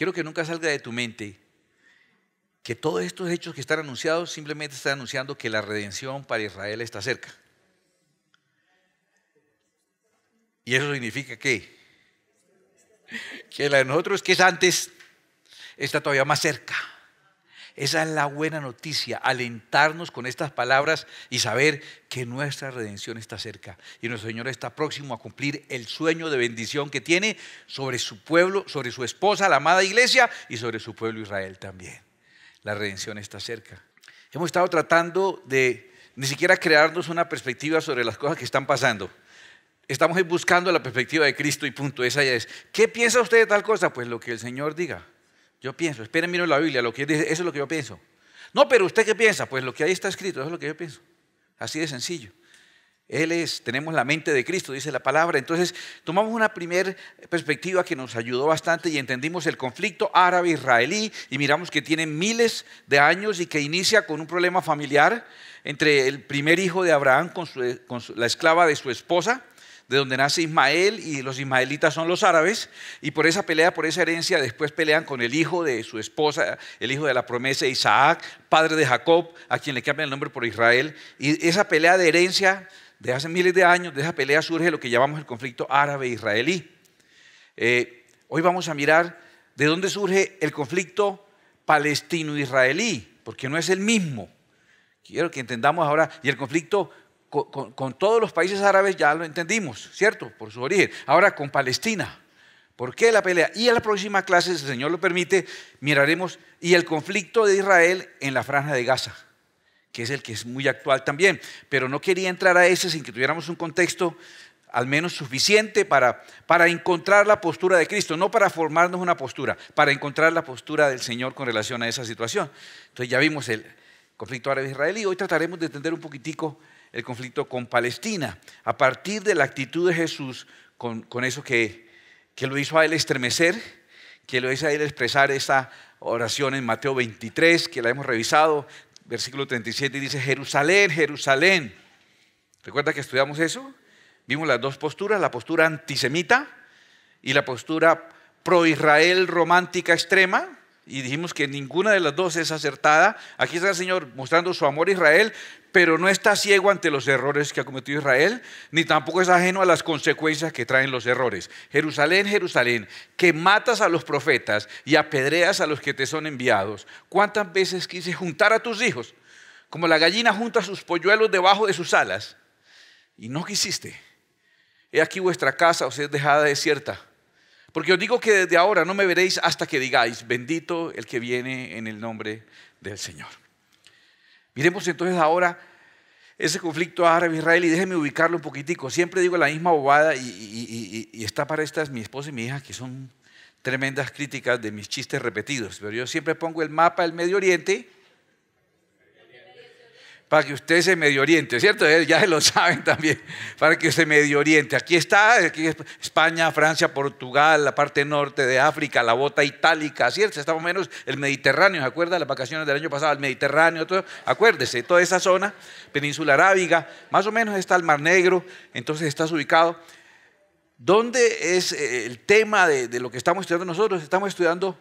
quiero que nunca salga de tu mente que todos estos hechos que están anunciados simplemente están anunciando que la redención para Israel está cerca. Y eso significa que, que la de nosotros que es antes está todavía más cerca. Esa es la buena noticia, alentarnos con estas palabras y saber que nuestra redención está cerca y nuestro Señor está próximo a cumplir el sueño de bendición que tiene sobre su pueblo, sobre su esposa, la amada iglesia y sobre su pueblo Israel también. La redención está cerca. Hemos estado tratando de ni siquiera crearnos una perspectiva sobre las cosas que están pasando. Estamos buscando la perspectiva de Cristo y punto, esa ya es. ¿Qué piensa usted de tal cosa? Pues lo que el Señor diga. Yo pienso, esperen, miren la Biblia, lo que dice, eso es lo que yo pienso. No, pero usted qué piensa? Pues lo que ahí está escrito, eso es lo que yo pienso. Así de sencillo. Él es, tenemos la mente de Cristo, dice la palabra. Entonces, tomamos una primera perspectiva que nos ayudó bastante y entendimos el conflicto árabe-israelí y miramos que tiene miles de años y que inicia con un problema familiar entre el primer hijo de Abraham con, la esclava de su esposa de donde nace Ismael y los ismaelitas son los árabes, y por esa pelea, por esa herencia, después pelean con el hijo de su esposa, el hijo de la promesa Isaac, padre de Jacob, a quien le cambian el nombre por Israel, y esa pelea de herencia de hace miles de años, de esa pelea surge lo que llamamos el conflicto árabe-israelí. Eh, hoy vamos a mirar de dónde surge el conflicto palestino-israelí, porque no es el mismo. Quiero que entendamos ahora, y el conflicto con, todos los países árabes ya lo entendimos, ¿cierto? Por su origen. Ahora con Palestina. ¿Por qué la pelea? Y en la próxima clase, si el Señor lo permite, miraremos y el conflicto de Israel en la franja de Gaza, que es el que es muy actual también. Pero no quería entrar a ese sin que tuviéramos un contexto al menos suficiente para, para encontrar la postura de Cristo, no para formarnos una postura, para encontrar la postura del Señor con relación a esa situación. Entonces ya vimos el conflicto árabe-israelí, hoy trataremos de entender un poquitico el conflicto con Palestina, a partir de la actitud de Jesús con, eso que, que lo hizo a él estremecer, que lo hizo a él expresar esa oración en Mateo 23, que la hemos revisado, versículo 37 y dice, Jerusalén, Jerusalén. ¿Recuerda que estudiamos eso? Vimos las dos posturas, la postura antisemita y la postura pro-Israel romántica extrema, y dijimos que ninguna de las dos es acertada. Aquí está el Señor mostrando su amor a Israel, pero no está ciego ante los errores que ha cometido Israel, ni tampoco es ajeno a las consecuencias que traen los errores. Jerusalén, Jerusalén, que matas a los profetas y apedreas a los que te son enviados. ¿Cuántas veces quise juntar a tus hijos? Como la gallina junta sus polluelos debajo de sus alas. Y no quisiste. He aquí vuestra casa os es dejada desierta porque os digo que desde ahora no me veréis hasta que digáis, bendito el que viene en el nombre del Señor. Miremos entonces ahora ese conflicto árabe-israelí, déjeme ubicarlo un poquitico. Siempre digo la misma bobada y, y está para estas mi esposa y mi hija que son tremendas críticas de mis chistes repetidos. Pero yo siempre pongo el mapa del Medio Oriente para que usted se medio oriente, ¿cierto? Ya lo saben también, para que se medio oriente. Aquí está, aquí España, Francia, Portugal, la parte norte de África, la bota itálica, ¿cierto? Está menos el Mediterráneo, ¿se acuerda? Las vacaciones del año pasado, el Mediterráneo, todo, acuérdese, toda esa zona, península arábiga, más o menos está el Mar Negro, entonces estás ubicado. ¿Dónde es eh, el tema de, de lo que estamos estudiando nosotros? Estamos estudiando,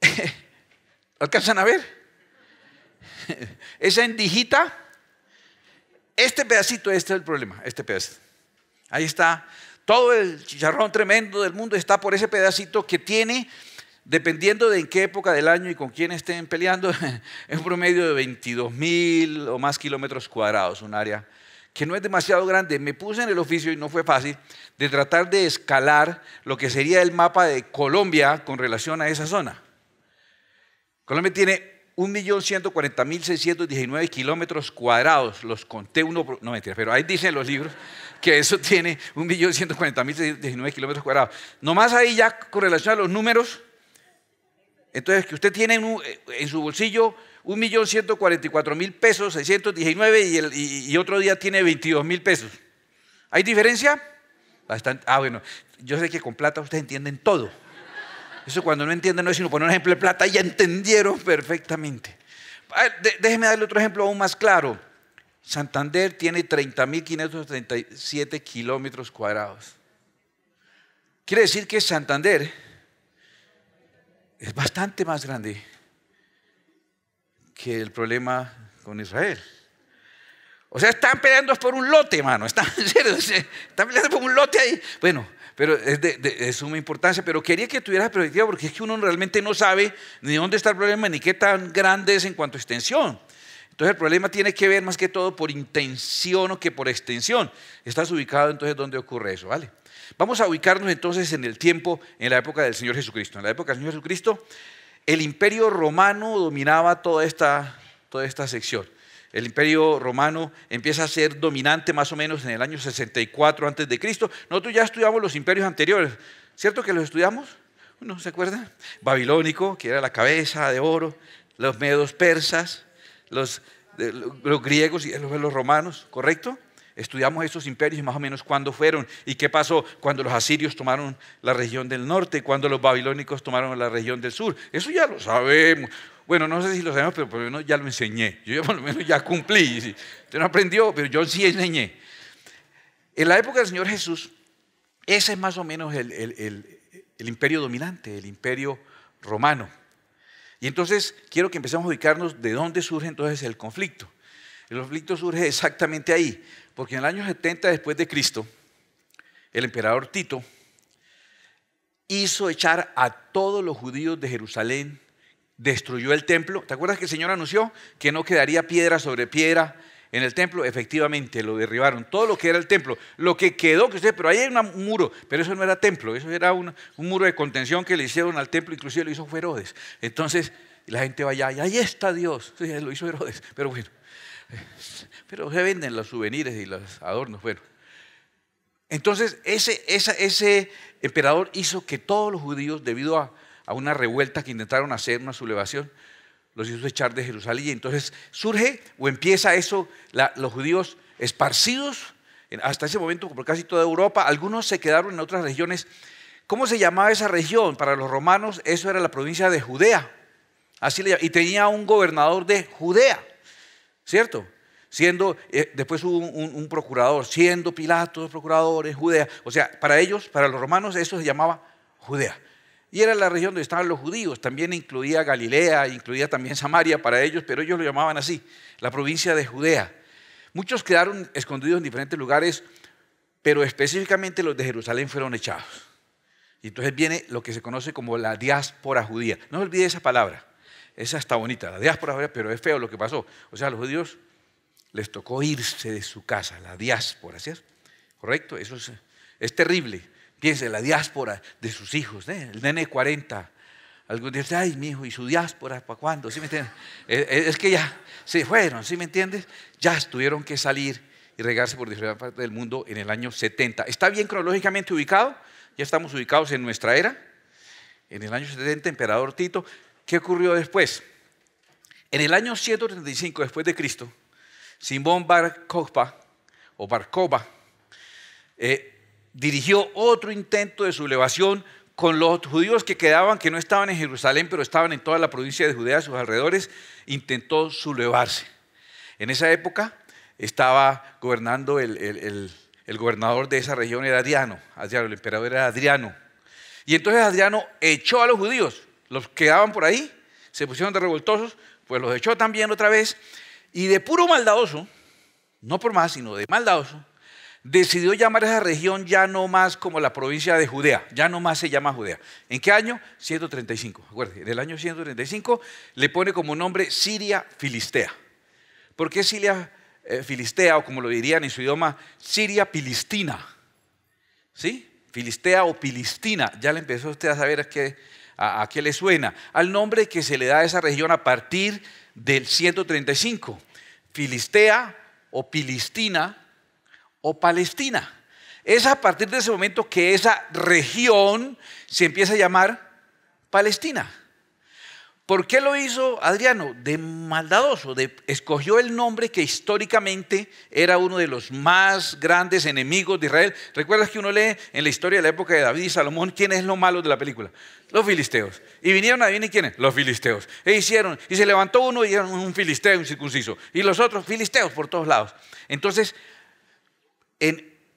¿alcanzan a ver? esa endijita, este pedacito, este es el problema, este pedacito. Ahí está. Todo el chicharrón tremendo del mundo está por ese pedacito que tiene, dependiendo de en qué época del año y con quién estén peleando, es un promedio de 22 mil o más kilómetros cuadrados, un área que no es demasiado grande. Me puse en el oficio y no fue fácil de tratar de escalar lo que sería el mapa de Colombia con relación a esa zona. Colombia tiene 1.140.619 kilómetros cuadrados, los conté uno, por, no mentira, pero ahí dicen los libros que eso tiene 1.140.619 kilómetros cuadrados. Nomás ahí ya con relación a los números, entonces que usted tiene en, su bolsillo 1.144.000 pesos, 619 y, el, otro día tiene 22.000 pesos. ¿Hay diferencia? Bastante. Ah, bueno, yo sé que con plata ustedes entienden todo. Eso cuando no entienden no es sino poner un ejemplo de plata, ya entendieron perfectamente. Déjeme darle otro ejemplo aún más claro. Santander tiene 30.537 kilómetros cuadrados. Quiere decir que Santander es bastante más grande que el problema con Israel. O sea, están peleando por un lote, mano. Están, están peleando por un lote ahí. Bueno, pero es de, suma importancia. Pero quería que tuvieras perspectiva porque es que uno realmente no sabe ni dónde está el problema ni qué tan grande es en cuanto a extensión. Entonces el problema tiene que ver más que todo por intención o que por extensión. Estás ubicado entonces dónde ocurre eso, ¿vale? Vamos a ubicarnos entonces en el tiempo, en la época del Señor Jesucristo. En la época del Señor Jesucristo, el imperio romano dominaba toda esta sección el imperio romano empieza a ser dominante más o menos en el año 64 antes de Cristo. Nosotros ya estudiamos los imperios anteriores, ¿cierto que los estudiamos? ¿No se acuerdan? Babilónico, que era la cabeza de oro, los medos persas, los, griegos y los romanos, ¿correcto? Estudiamos esos imperios y más o menos cuándo fueron y qué pasó cuando los asirios tomaron la región del norte, cuando los babilónicos tomaron la región del sur. Eso ya lo sabemos. Bueno, no sé si lo sabemos, pero por lo menos ya lo enseñé. Yo por lo menos ya cumplí. Usted no aprendió, pero yo sí enseñé. En la época del Señor Jesús, ese es más o menos el, el imperio dominante, el imperio romano. Y entonces quiero que empecemos a ubicarnos de dónde surge entonces el conflicto. El conflicto surge exactamente ahí, porque en el año 70 después de Cristo, el emperador Tito hizo echar a todos los judíos de Jerusalén destruyó el templo. ¿Te acuerdas que el Señor anunció que no quedaría piedra sobre piedra en el templo? Efectivamente, lo derribaron. Todo lo que era el templo, lo que quedó, que usted, pero ahí hay un muro, pero eso no era templo, eso era un, muro de contención que le hicieron al templo, inclusive lo hizo Herodes. Entonces, la gente va allá y ahí está Dios. lo hizo Herodes, pero bueno. Pero se venden los souvenirs y los adornos, bueno. Entonces, ese, ese emperador hizo que todos los judíos, debido a, a una revuelta que intentaron hacer, una sublevación, los hizo echar de Jerusalén. Y entonces surge o empieza eso, los judíos esparcidos hasta ese momento por casi toda Europa, algunos se quedaron en otras regiones. ¿Cómo se llamaba esa región? Para los romanos eso era la provincia de Judea. Así y tenía un gobernador de Judea, ¿cierto? Siendo, eh, después hubo un, procurador, siendo Pilatos, procuradores, Judea. O sea, para ellos, para los romanos, eso se llamaba Judea. Y era la región donde estaban los judíos, también incluía Galilea, incluía también Samaria para ellos, pero ellos lo llamaban así, la provincia de Judea. Muchos quedaron escondidos en diferentes lugares, pero específicamente los de Jerusalén fueron echados. Y entonces viene lo que se conoce como la diáspora judía. No se olvide esa palabra, esa está bonita, la diáspora judía, pero es feo lo que pasó. O sea, a los judíos les tocó irse de su casa, la diáspora, ¿cierto? ¿Correcto? Eso es terrible. Piense la diáspora de sus hijos, ¿eh? el nene 40. Algunos dicen, ay, mi hijo, ¿y su diáspora para cuándo? ¿Sí me entiendes? Eh, eh, es que ya se fueron, ¿sí me entiendes? Ya tuvieron que salir y regarse por diferentes partes del mundo en el año 70. ¿Está bien cronológicamente ubicado? Ya estamos ubicados en nuestra era. En el año 70, emperador Tito. ¿Qué ocurrió después? En el año 135 después de Cristo, Simón Bar o Barcoba, eh, dirigió otro intento de sublevación con los judíos que quedaban, que no estaban en Jerusalén, pero estaban en toda la provincia de Judea, sus alrededores, intentó sublevarse. En esa época estaba gobernando el, gobernador de esa región, era Adriano, Adriano, el emperador era Adriano. Y entonces Adriano echó a los judíos, los quedaban por ahí, se pusieron de revoltosos, pues los echó también otra vez, y de puro maldadoso, no por más, sino de maldadoso, decidió llamar a esa región ya no más como la provincia de Judea, ya no más se llama Judea. ¿En qué año? 135, acuérdense, en el año 135 le pone como nombre Siria Filistea. ¿Por qué Siria eh, Filistea o como lo dirían en su idioma, Siria Pilistina? ¿Sí? Filistea o Pilistina, ya le empezó usted a saber a qué le suena, al nombre que se le da a esa región a partir del 135. Filistea o Pilistina o Palestina. Es a partir de ese momento que esa región se empieza a llamar Palestina. ¿Por qué lo hizo Adriano? De maldadoso, escogió el nombre que históricamente era uno de los más grandes enemigos de Israel. ¿Recuerdas que uno lee en la historia de la época de David y Salomón quién es lo malo de la película? Los filisteos. Y vinieron a ¿y quiénes? Los filisteos. E hicieron, y se levantó uno y era un filisteo, un circunciso. Y los otros, filisteos por todos lados. Entonces,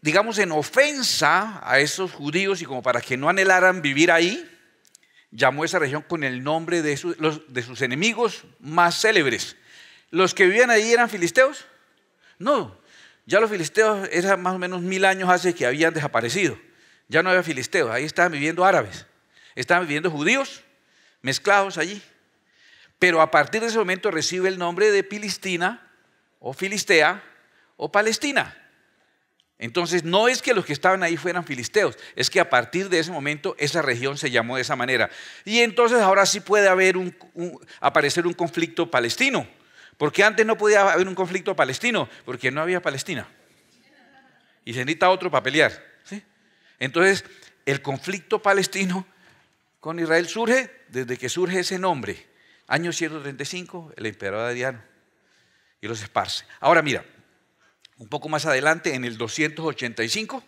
digamos, en ofensa a esos judíos y como para que no anhelaran vivir ahí, llamó a esa región con el nombre de sus, enemigos más célebres. ¿Los que vivían ahí eran filisteos? No, ya los filisteos eran más o menos mil años hace que habían desaparecido. Ya no había filisteos, ahí estaban viviendo árabes, estaban viviendo judíos mezclados allí. Pero a partir de ese momento recibe el nombre de Pilistina o Filistea o Palestina. Entonces, no es que los que estaban ahí fueran filisteos, es que a partir de ese momento esa región se llamó de esa manera. Y entonces ahora sí puede haber un, aparecer un conflicto palestino, porque antes no podía haber un conflicto palestino, porque no había Palestina. Y se necesita otro para pelear. Entonces, el conflicto palestino con Israel surge desde que surge ese nombre. Año 135, el emperador Adriano. Y los esparce. Ahora mira, un poco más adelante, en el 285,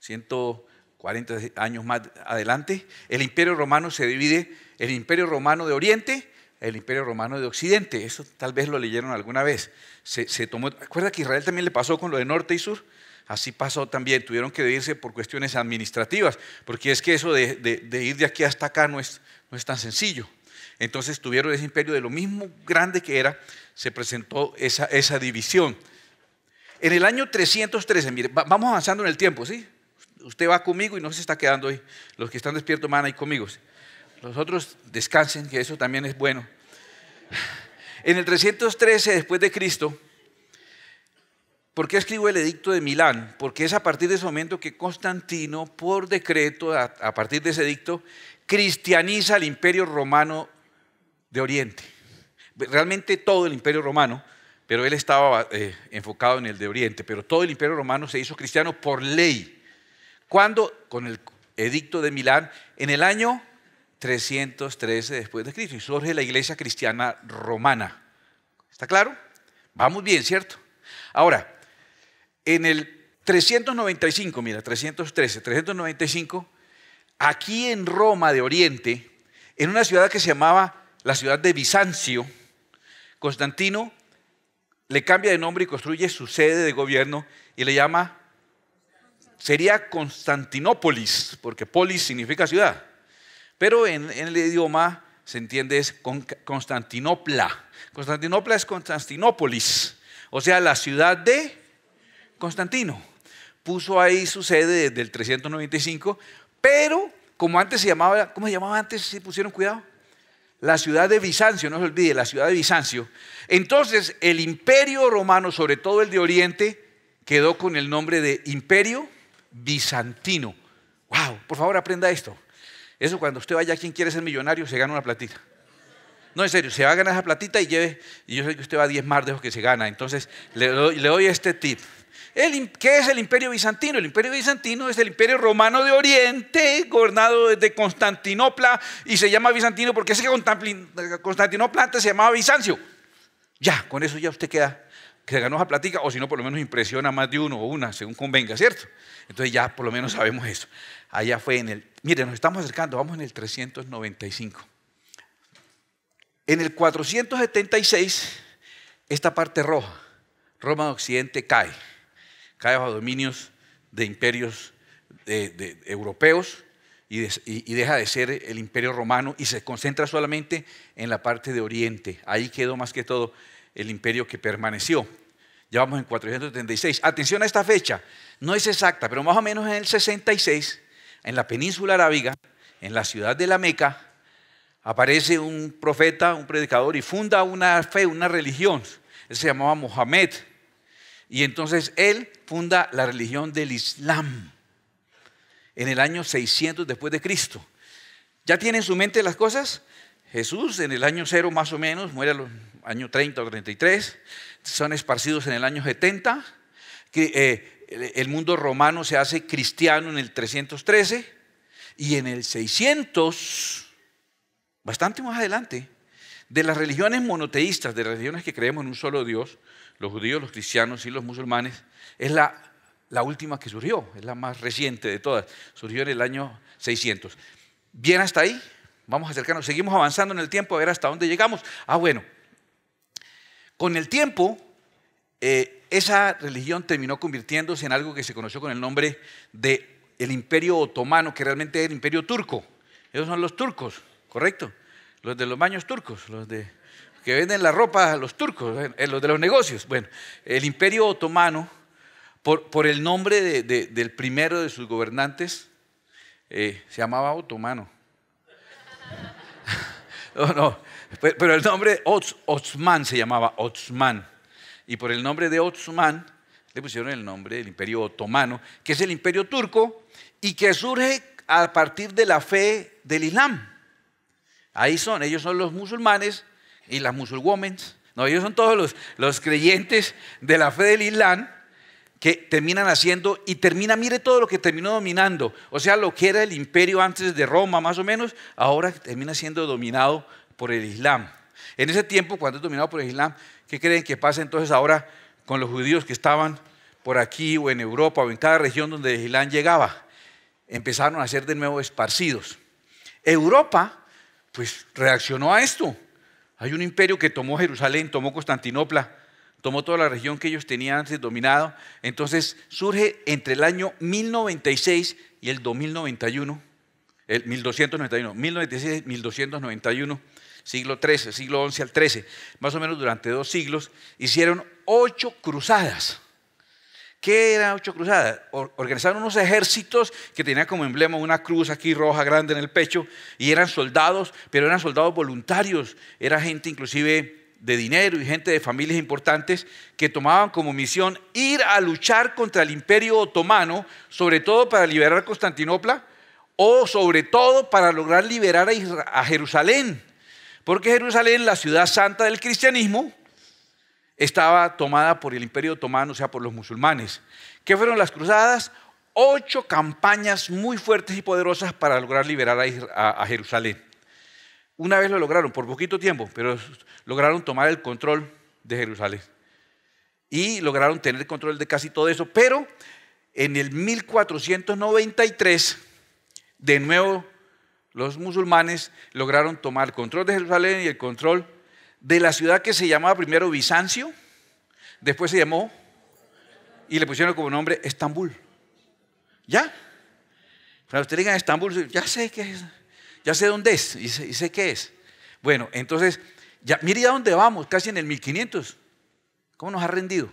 140 años más adelante, el imperio romano se divide, el imperio romano de Oriente, el imperio romano de Occidente. Eso tal vez lo leyeron alguna vez. Se, tomó, recuerda que Israel también le pasó con lo de Norte y Sur. Así pasó también, tuvieron que dividirse por cuestiones administrativas, porque es que eso de, ir de aquí hasta acá no es, tan sencillo. Entonces tuvieron ese imperio de lo mismo grande que era, se presentó esa división. En el año 313, mire, vamos avanzando en el tiempo, ¿sí? Usted va conmigo y no se está quedando ahí. Los que están despiertos van ahí conmigo. Los otros descansen, que eso también es bueno. En el 313 después de Cristo, ¿por qué escribo el edicto de Milán? Porque es a partir de ese momento que Constantino, por decreto, a, a partir de ese edicto, cristianiza el imperio romano de Oriente. Realmente todo el imperio romano pero él estaba eh, enfocado en el de Oriente, pero todo el imperio romano se hizo cristiano por ley. ¿Cuándo? Con el edicto de Milán, en el año 313 después de Cristo, y surge la iglesia cristiana romana. ¿Está claro? Vamos bien, ¿cierto? Ahora, en el 395, mira, 313, 395, aquí en Roma de Oriente, en una ciudad que se llamaba la ciudad de Bizancio, Constantino le cambia de nombre y construye su sede de gobierno y le llama, sería Constantinópolis, porque polis significa ciudad, pero en, el idioma se entiende es Constantinopla. Constantinopla es Constantinópolis, o sea, la ciudad de Constantino. Puso ahí su sede desde el 395, pero como antes se llamaba, ¿cómo se llamaba antes si pusieron cuidado? la ciudad de Bizancio, no se olvide, la ciudad de Bizancio. Entonces el imperio romano, sobre todo el de Oriente, quedó con el nombre de imperio bizantino. ¡Wow! Por favor, aprenda esto. Eso cuando usted vaya a quien quiere ser millonario, se gana una platita. No, en serio, se va a ganar esa platita y lleve, y yo sé que usted va a diezmar de lo que se gana. Entonces, le doy, este tip. ¿Qué es el imperio bizantino? El imperio bizantino es el imperio romano de Oriente, gobernado desde Constantinopla, y se llama bizantino porque ese Constantinopla antes se llamaba Bizancio. Ya, con eso ya usted queda, que se ganó esa platica, o si no, por lo menos impresiona más de uno o una, según convenga, ¿cierto? Entonces ya por lo menos sabemos eso. Allá fue en el, mire, nos estamos acercando, vamos en el 395. En el 476, esta parte roja, Roma de Occidente cae, cae bajo dominios de imperios europeos y, deja de ser el imperio romano y se concentra solamente en la parte de Oriente. Ahí quedó más que todo el imperio que permaneció. Ya vamos en 476. Atención a esta fecha, no es exacta, pero más o menos en el 66, en la península arábiga, en la ciudad de la Meca, aparece un profeta, un predicador y funda una fe, una religión. Él se llamaba Mohamed. Y entonces él funda la religión del Islam en el año 600 después de Cristo. ¿Ya tiene en su mente las cosas? Jesús en el año cero más o menos, muere en el año 30 o 33, son esparcidos en el año 70, eh, el mundo romano se hace cristiano en el 313 y en el 600 bastante más adelante, de las religiones monoteístas, de las religiones que creemos en un solo Dios, los judíos, los cristianos y los musulmanes, es la, última que surgió, es la más reciente de todas, surgió en el año 600. Bien hasta ahí, vamos a acercarnos, seguimos avanzando en el tiempo a ver hasta dónde llegamos. Ah, bueno, con el tiempo, eh, esa religión terminó convirtiéndose en algo que se conoció con el nombre de el Imperio Otomano, que realmente es el Imperio Turco. esos son los turcos. ¿correcto? Los de los baños turcos, los de que venden la ropa a los turcos, eh, eh, los de los negocios. Bueno, el imperio otomano, por, el nombre del primero de sus gobernantes, eh, se llamaba otomano. no, no, pero el nombre Otzman se llamaba Otzman Y por el nombre de Otzman le pusieron el nombre del imperio otomano, que es el imperio turco y que surge a partir de la fe del Islam. Ahí son, ellos son los musulmanes y las musulwomen's. No, ellos son todos los, los creyentes de la fe del Islam que terminan haciendo y termina, mire todo lo que terminó dominando. O sea, lo que era el imperio antes de Roma, más o menos, ahora termina siendo dominado por el Islam. En ese tiempo, cuando es dominado por el Islam, ¿qué creen que pasa entonces ahora con los judíos que estaban por aquí o en Europa o en cada región donde el Islam llegaba? Empezaron a ser de nuevo esparcidos. Europa pues reaccionó a esto. Hay un imperio que tomó Jerusalén, tomó Constantinopla, tomó toda la región que ellos tenían antes dominado. Entonces surge entre el año 1096 y el 2091, el 1291, 1096, 1291, siglo XIII, siglo XI al XIII, más o menos durante dos siglos, hicieron ocho cruzadas ¿Qué eran ocho cruzadas? Organizaron unos ejércitos que tenían como emblema una cruz aquí roja grande en el pecho y eran soldados, pero eran soldados voluntarios, era gente inclusive de dinero y gente de familias importantes que tomaban como misión ir a luchar contra el imperio otomano, sobre todo para liberar Constantinopla o sobre todo para lograr liberar a Jerusalén, porque Jerusalén, la ciudad santa del cristianismo, estaba tomada por el imperio otomano, o sea, por los musulmanes. ¿Qué fueron las cruzadas? Ocho campañas muy fuertes y poderosas para lograr liberar a, Jerusalén. Una vez lo lograron, por poquito tiempo, pero lograron tomar el control de Jerusalén. Y lograron tener control de casi todo eso, pero en el 1493, de nuevo, los musulmanes lograron tomar el control de Jerusalén y el control de la ciudad que se llamaba primero Bizancio, después se llamó y le pusieron como nombre Estambul. ¿Ya? Cuando usted diga Estambul, ya sé qué es, ya sé dónde es y sé, qué es. Bueno, entonces, ya, mire a dónde vamos, casi en el 1500. ¿Cómo nos ha rendido?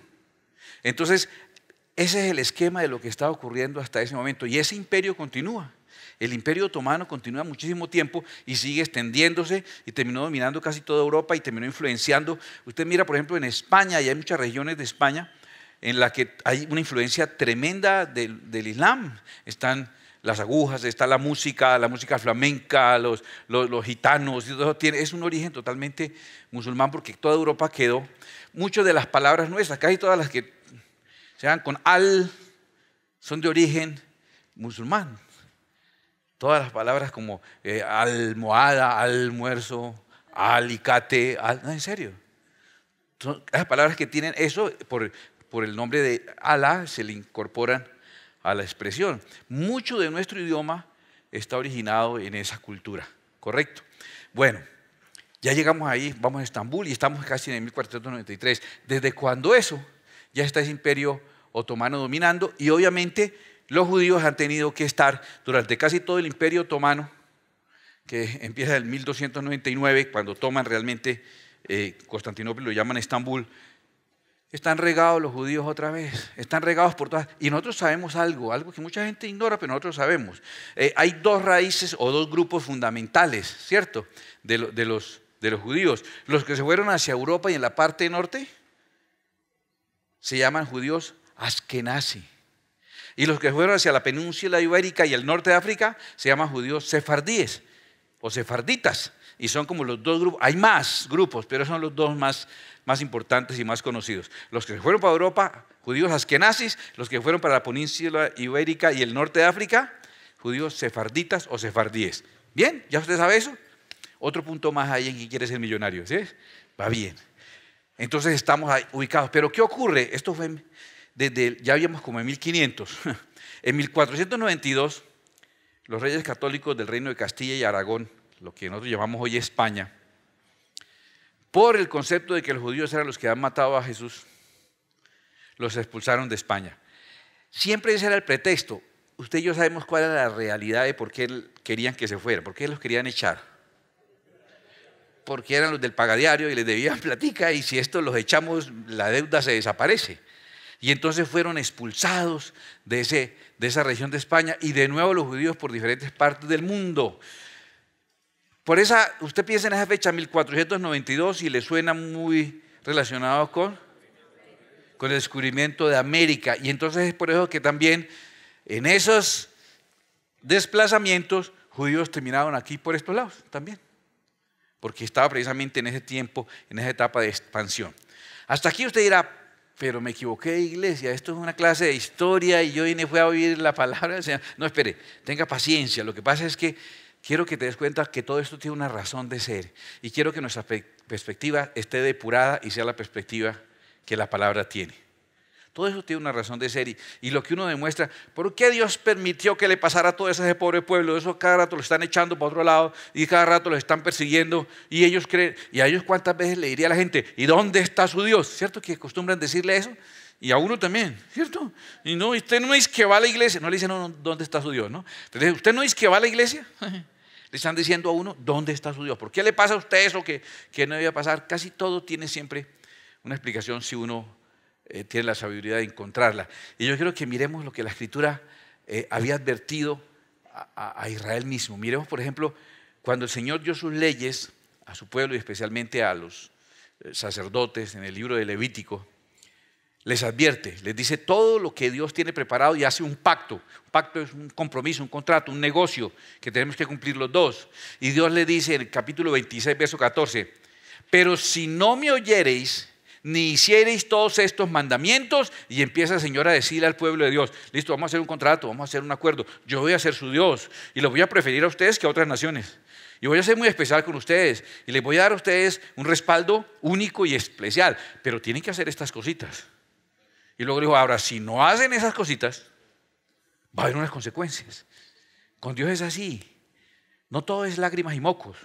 Entonces, ese es el esquema de lo que está ocurriendo hasta ese momento y ese imperio continúa. El imperio otomano continúa muchísimo tiempo y sigue extendiéndose y terminó dominando casi toda Europa y terminó influenciando. Usted mira, por ejemplo, en España, y hay muchas regiones de España en las que hay una influencia tremenda del, Islam. Están las agujas, está la música, la música flamenca, los, gitanos, es un origen totalmente musulmán porque toda Europa quedó. Muchas de las palabras nuestras, casi todas las que se dan con al, son de origen musulmán. Todas las palabras como eh, almohada, almuerzo, alicate, al... en serio. Son las palabras que tienen eso, por, por el nombre de ala, se le incorporan a la expresión. Mucho de nuestro idioma está originado en esa cultura, ¿correcto? Bueno, ya llegamos ahí, vamos a Estambul y estamos casi en 1493. ¿Desde cuando eso? Ya está ese imperio otomano dominando y obviamente los judíos han tenido que estar durante casi todo el imperio otomano, que empieza en 1299, cuando toman realmente eh, Constantinopla, lo llaman Estambul, están regados los judíos otra vez, están regados por todas. Y nosotros sabemos algo, algo que mucha gente ignora, pero nosotros sabemos. Eh, hay dos raíces o dos grupos fundamentales, ¿cierto? De, los, de los judíos. Los que se fueron hacia Europa y en la parte norte se llaman judíos askenazi. Y los que fueron hacia la península ibérica y el norte de África se llaman judíos sefardíes o sefarditas. Y son como los dos grupos. Hay más grupos, pero son los dos más, más importantes y más conocidos. Los que fueron para Europa, judíos askenazis, los que fueron para la península ibérica y el norte de África, judíos sefarditas o sefardíes. Bien, ya usted sabe eso. Otro punto más ahí en que quiere ser millonario. ¿sí? Va bien. Entonces estamos ubicados. Pero ¿qué ocurre? Esto fue desde, ya habíamos como en 1500. En 1492, los reyes católicos del reino de Castilla y Aragón, lo que nosotros llamamos hoy España, por el concepto de que los judíos eran los que habían matado a Jesús, los expulsaron de España. Siempre ese era el pretexto. Usted y yo sabemos cuál era la realidad de por qué querían que se fuera, por qué los querían echar. Porque eran los del pagadiario y les debían platica y si esto los echamos la deuda se desaparece. Y entonces fueron expulsados de, ese, de esa región de España y de nuevo los judíos por diferentes partes del mundo. Por esa, usted piensa en esa fecha 1492 y le suena muy relacionado con, con el descubrimiento de América. Y entonces es por eso que también en esos desplazamientos judíos terminaron aquí por estos lados también. Porque estaba precisamente en ese tiempo, en esa etapa de expansión. Hasta aquí usted dirá, pero me equivoqué iglesia, esto es una clase de historia y yo vine fui a oír la palabra del Señor. No, espere, tenga paciencia. Lo que pasa es que quiero que te des cuenta que todo esto tiene una razón de ser y quiero que nuestra perspectiva esté depurada y sea la perspectiva que la palabra tiene. Todo eso tiene una razón de ser y, lo que uno demuestra, ¿por qué Dios permitió que le pasara a todo ese pobre pueblo? Eso cada rato lo están echando para otro lado y cada rato lo están persiguiendo y ellos creen, y a ellos cuántas veces le diría a la gente, ¿y dónde está su Dios? ¿Cierto que acostumbran decirle eso? Y a uno también, ¿cierto? Y no, usted no dice que va a la iglesia, no le dicen, no, ¿dónde está su Dios? ¿no? Entonces, ¿usted no es que va a la iglesia? Le están diciendo a uno, ¿dónde está su Dios? ¿Por qué le pasa a usted eso que, que no a pasar? Casi todo tiene siempre una explicación si uno eh, tiene la sabiduría de encontrarla. Y yo quiero que miremos lo que la escritura eh, había advertido a, a, Israel mismo. Miremos, por ejemplo, cuando el Señor dio sus leyes a su pueblo y especialmente a los eh, sacerdotes en el libro de Levítico, les advierte, les dice todo lo que Dios tiene preparado y hace un pacto. Un pacto es un compromiso, un contrato, un negocio que tenemos que cumplir los dos. Y Dios le dice en el capítulo 26, verso 14, pero si no me oyereis, ni hiciereis todos estos mandamientos, y empieza el Señor a decirle al pueblo de Dios, listo, vamos a hacer un contrato, vamos a hacer un acuerdo, yo voy a ser su Dios y lo voy a preferir a ustedes que a otras naciones. Y voy a ser muy especial con ustedes y les voy a dar a ustedes un respaldo único y especial, pero tienen que hacer estas cositas. Y luego dijo, ahora, si no hacen esas cositas, va a haber unas consecuencias. Con Dios es así. No todo es lágrimas y mocos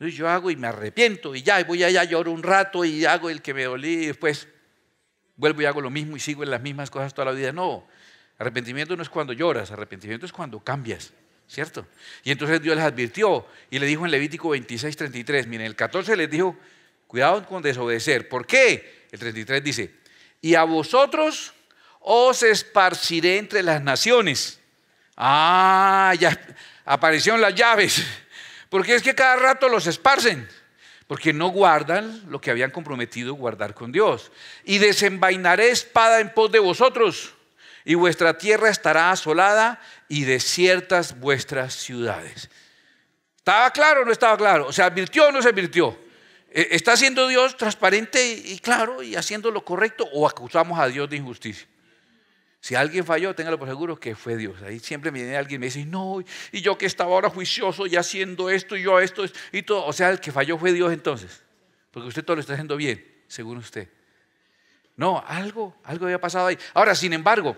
yo hago y me arrepiento y ya, voy allá, lloro un rato y hago el que me dolí y después vuelvo y hago lo mismo y sigo en las mismas cosas toda la vida. No, arrepentimiento no es cuando lloras, arrepentimiento es cuando cambias, ¿cierto? Y entonces Dios les advirtió y le dijo en Levítico 26, 33, miren, el 14 les dijo, cuidado con desobedecer. ¿Por qué? El 33 dice, y a vosotros os esparciré entre las naciones. Ah, ya aparecieron las llaves porque es que cada rato los esparcen, porque no guardan lo que habían comprometido guardar con Dios. Y desenvainaré espada en pos de vosotros, y vuestra tierra estará asolada y desiertas vuestras ciudades. ¿Estaba claro o no estaba claro? ¿Se advirtió o no se advirtió? E, ¿Está siendo Dios transparente y claro y haciendo lo correcto o acusamos a Dios de injusticia? Si alguien falló, téngalo por seguro que fue Dios. Ahí siempre viene alguien y me dice, no, y yo que estaba ahora juicioso y haciendo esto y yo esto y todo. O sea, el que falló fue Dios entonces. Porque usted todo lo está haciendo bien, según usted. No, algo, algo había pasado ahí. Ahora, sin embargo,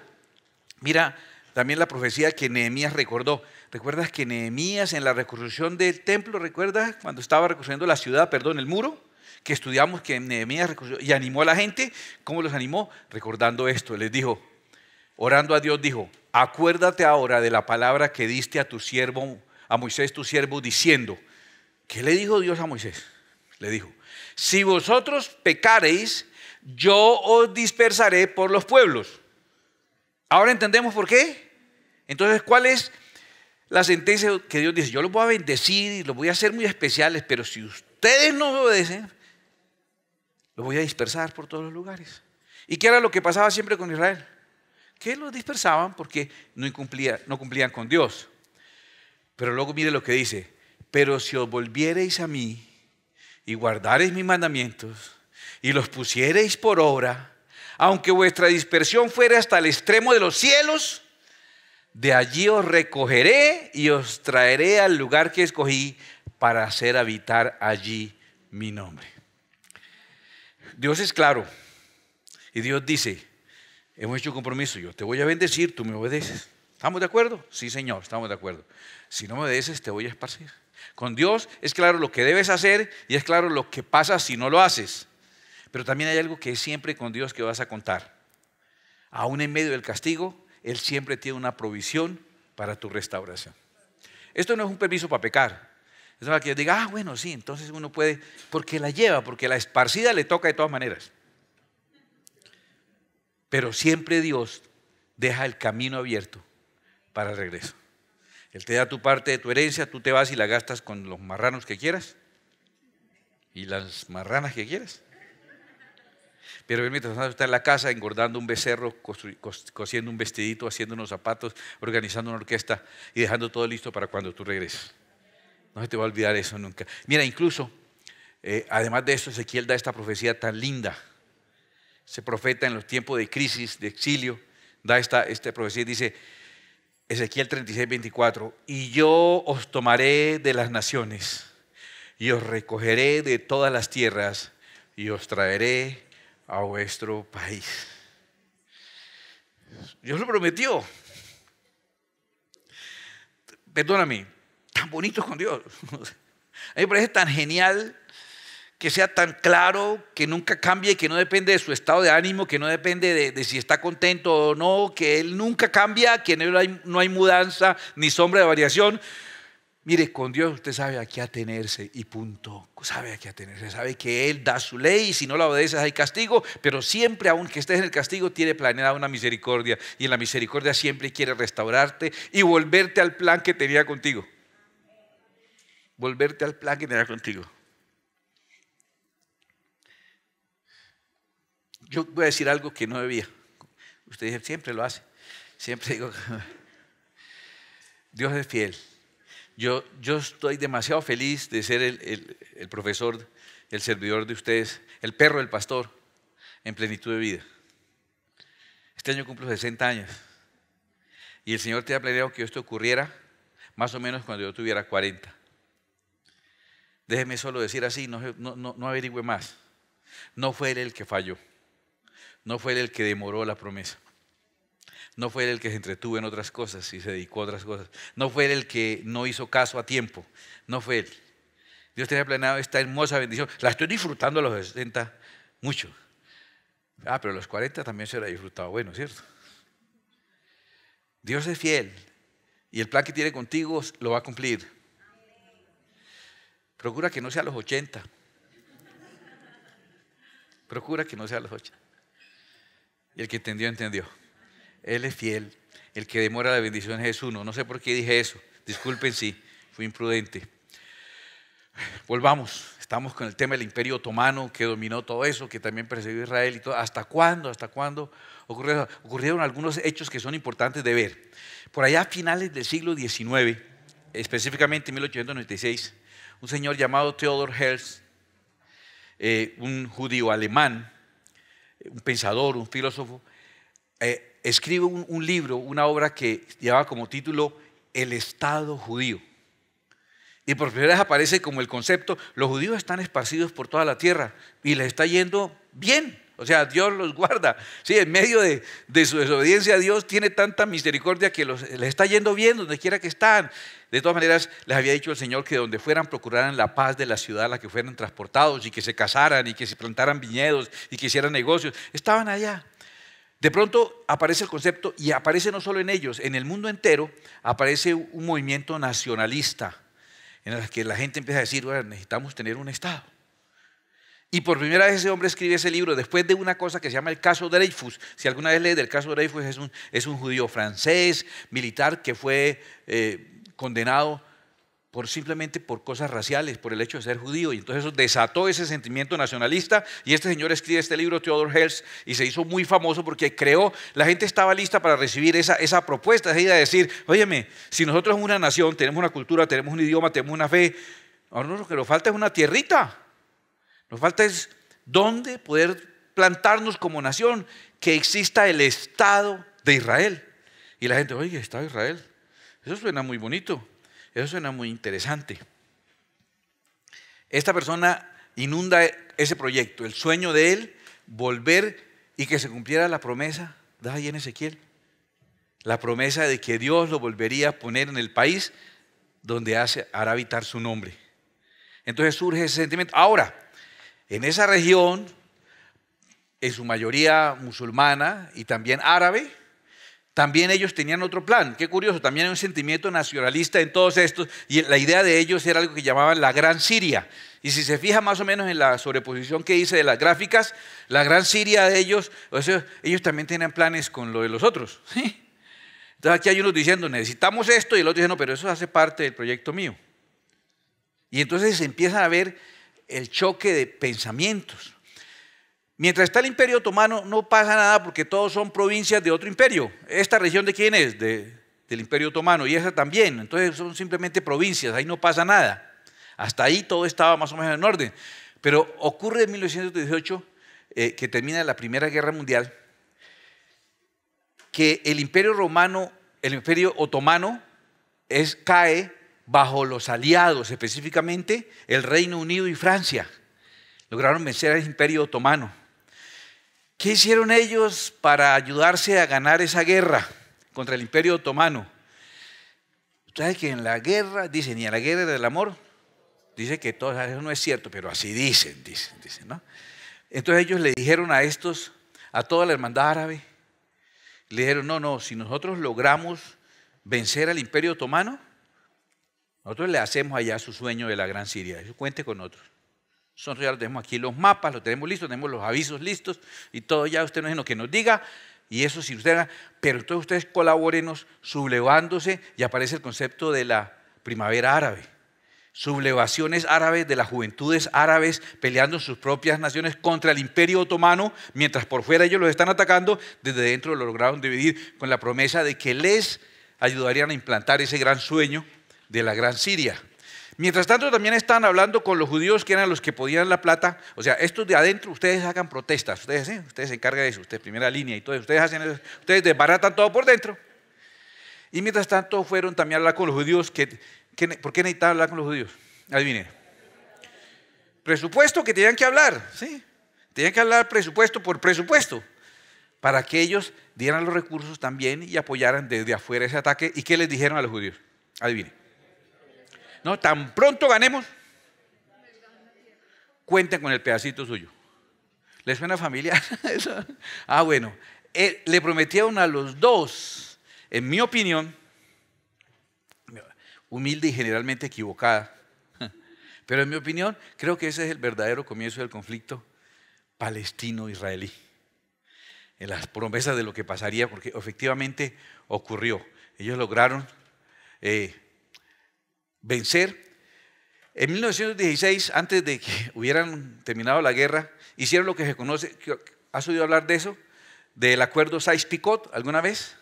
mira también la profecía que Nehemías recordó. ¿Recuerdas que Nehemías en la reconstrucción del templo, recuerdas cuando estaba reconstruyendo la ciudad, perdón, el muro? Que estudiamos que Nehemías reconstruyó y animó a la gente. ¿Cómo los animó? Recordando esto. Les dijo, orando a Dios, dijo, acuérdate ahora de la palabra que diste a tu siervo, a Moisés tu siervo, diciendo, ¿qué le dijo Dios a Moisés? Le dijo, si vosotros pecareis, yo os dispersaré por los pueblos. Ahora entendemos por qué. Entonces, ¿cuál es la sentencia que Dios dice? Yo los voy a bendecir y los voy a hacer muy especiales, pero si ustedes no obedecen, los voy a dispersar por todos los lugares. ¿Y qué era lo que pasaba siempre con Israel? que los dispersaban porque no, no cumplían con Dios. Pero luego mire lo que dice, pero si os volviereis a mí y guardareis mis mandamientos y los pusiereis por obra, aunque vuestra dispersión fuere hasta el extremo de los cielos, de allí os recogeré y os traeré al lugar que escogí para hacer habitar allí mi nombre. Dios es claro y Dios dice, Hemos hecho un compromiso, yo te voy a bendecir, tú me obedeces. ¿Estamos de acuerdo? Sí, Señor, estamos de acuerdo. Si no me obedeces, te voy a esparcir. Con Dios es claro lo que debes hacer y es claro lo que pasa si no lo haces. Pero también hay algo que es siempre con Dios que vas a contar. Aún en medio del castigo, Él siempre tiene una provisión para tu restauración. Esto no es un permiso para pecar. Es para que diga, ah, bueno, sí, entonces uno puede, porque la lleva, porque la esparcida le toca de todas maneras. Pero siempre Dios deja el camino abierto para el regreso. Él te da tu parte de tu herencia, tú te vas y la gastas con los marranos que quieras y las marranas que quieras. Pero mientras tanto está en la casa engordando un becerro, cosiendo un vestidito, haciendo unos zapatos, organizando una orquesta y dejando todo listo para cuando tú regreses. No se te va a olvidar eso nunca. Mira, incluso, eh, además de eso, Ezequiel da esta profecía tan linda se profeta en los tiempos de crisis, de exilio, da esta, profecía y dice, Ezequiel 36, 24, y yo os tomaré de las naciones y os recogeré de todas las tierras y os traeré a vuestro país. Dios lo prometió. Perdóname, tan bonito con Dios. A mí me parece tan genial que sea tan claro, que nunca cambie, que no depende de su estado de ánimo, que no depende de, si está contento o no, que Él nunca cambia, que no hay, mudanza ni sombra de variación. Mire, con Dios usted sabe a qué atenerse y punto. Sabe a qué atenerse. Sabe que Él da su ley y si no la obedeces hay castigo, pero siempre, aunque estés en el castigo, tiene planeada una misericordia. Y en la misericordia siempre quiere restaurarte y volverte al plan que tenía contigo. Volverte al plan que tenía contigo. Yo voy a decir algo que no debía. Usted siempre lo hace. Siempre digo, Dios es fiel. Yo, yo estoy demasiado feliz de ser el, profesor, el servidor de ustedes, el perro del pastor, en plenitud de vida. Este año cumplo 60 años. Y el Señor te ha planeado que esto ocurriera más o menos cuando yo tuviera 40. Déjeme solo decir así, no, no, no averigüe más. No fue él el que falló. No fue él el que demoró la promesa. No fue él el que se entretuvo en otras cosas y se dedicó a otras cosas. No fue él el que no hizo caso a tiempo. No fue él. Dios tenía planeado esta hermosa bendición. La estoy disfrutando a los 60 mucho. Ah, pero a los 40 también se la disfrutado bueno, ¿cierto? Dios es fiel y el plan que tiene contigo lo va a cumplir. Procura que no sea a los 80. Procura que no sea a los 80. Y el que entendió, entendió. Él es fiel. El que demora la bendición es uno. No sé por qué dije eso. Disculpen si fui imprudente. Volvamos. Estamos con el tema del imperio otomano que dominó todo eso, que también perseguió Israel y todo. ¿Hasta cuándo? ¿Hasta cuándo? Ocurrieron, algunos hechos que son importantes de ver. Por allá a finales del siglo XIX, específicamente en 1896, un señor llamado Theodor Herz, eh, un judío alemán, un pensador, un filósofo, eh, escribe un, un libro, una obra que lleva como título El Estado judío. Y por primera vez aparece como el concepto, los judíos están esparcidos por toda la tierra y les está yendo bien. O sea, Dios los guarda. Sí, en medio de, su desobediencia a Dios tiene tanta misericordia que les está yendo bien donde quiera que están. De todas maneras, les había dicho el Señor que donde fueran procuraran la paz de la ciudad a la que fueran transportados y que se casaran y que se plantaran viñedos y que hicieran negocios. Estaban allá. De pronto aparece el concepto y aparece no solo en ellos, en el mundo entero aparece un movimiento nacionalista en el que la gente empieza a decir, bueno, necesitamos tener un Estado. Y por primera vez ese hombre escribe ese libro después de una cosa que se llama el caso Dreyfus. Si alguna vez lees del caso Dreyfus, es un, es un judío francés, militar, que fue eh, condenado por simplemente por cosas raciales, por el hecho de ser judío. Y entonces eso desató ese sentimiento nacionalista. Y este señor escribe este libro, Theodore Herzl, y se hizo muy famoso porque creó, la gente estaba lista para recibir esa, esa propuesta, esa idea de decir, óyeme, si nosotros somos una nación, tenemos una cultura, tenemos un idioma, tenemos una fe, ahora lo que nos falta es una tierrita. Nos falta es dónde poder plantarnos como nación, que exista el Estado de Israel. Y la gente, oye, Estado de Israel, eso suena muy bonito, eso suena muy interesante. Esta persona inunda ese proyecto, el sueño de él, volver y que se cumpliera la promesa da ahí en Ezequiel. La promesa de que Dios lo volvería a poner en el país donde hace, hará habitar su nombre. Entonces surge ese sentimiento. Ahora, en esa región, en su mayoría musulmana y también árabe, también ellos tenían otro plan. Qué curioso, también hay un sentimiento nacionalista en todos estos, y la idea de ellos era algo que llamaban la Gran Siria. Y si se fija más o menos en la sobreposición que hice de las gráficas, la Gran Siria de ellos, ellos también tenían planes con lo de los otros. ¿sí? Entonces aquí hay unos diciendo, necesitamos esto, y el otro dice, no, pero eso hace parte del proyecto mío. Y entonces empiezan a ver el choque de pensamientos. Mientras está el imperio otomano no pasa nada porque todos son provincias de otro imperio. ¿Esta región de quién es? del imperio otomano y esa también. Entonces son simplemente provincias, ahí no pasa nada. Hasta ahí todo estaba más o menos en orden. Pero ocurre en 1918, eh, que termina la Primera Guerra Mundial, que el imperio romano, el imperio otomano, es, cae bajo los aliados, específicamente el Reino Unido y Francia. Lograron vencer al Imperio Otomano. ¿Qué hicieron ellos para ayudarse a ganar esa guerra contra el Imperio Otomano? Ustedes que en la guerra, dicen, y en la guerra del amor, dicen que todo eso no es cierto, pero así dicen, dicen, dicen, ¿no? Entonces ellos le dijeron a estos, a toda la hermandad árabe, le dijeron, no, no, si nosotros logramos vencer al Imperio Otomano, nosotros le hacemos allá su sueño de la Gran Siria. Eso cuente con otros. Nosotros ya tenemos aquí los mapas, lo tenemos listos, tenemos los avisos listos y todo ya usted no es lo que nos diga. Y eso si usted... Pero todos ustedes colaborenos sublevándose y aparece el concepto de la primavera árabe. Sublevaciones árabes de las juventudes árabes peleando sus propias naciones contra el imperio otomano, mientras por fuera ellos los están atacando, desde dentro lo lograron dividir con la promesa de que les ayudarían a implantar ese gran sueño de la Gran Siria. Mientras tanto, también estaban hablando con los judíos que eran los que podían la plata. O sea, estos de adentro, ustedes hagan protestas, ustedes, ¿eh? ustedes se encargan de eso, ustedes primera línea y todo Ustedes, hacen ustedes desbaratan todo por dentro. Y mientras tanto, fueron también a hablar con los judíos. ¿Por qué necesitaban hablar con los judíos? Adivinen. Presupuesto que tenían que hablar, ¿sí? Tenían que hablar presupuesto por presupuesto para que ellos dieran los recursos también y apoyaran desde afuera ese ataque. ¿Y qué les dijeron a los judíos? Adivinen. No, tan pronto ganemos, cuenten con el pedacito suyo. ¿Les suena familiar? ah, bueno, eh, le prometieron a los dos, en mi opinión, humilde y generalmente equivocada, pero en mi opinión creo que ese es el verdadero comienzo del conflicto palestino-israelí, en las promesas de lo que pasaría, porque efectivamente ocurrió. Ellos lograron eh, vencer. En 1916, antes de que hubieran terminado la guerra, hicieron lo que se conoce, ¿has oído hablar de eso? Del acuerdo Sykes-Picot, ¿alguna vez?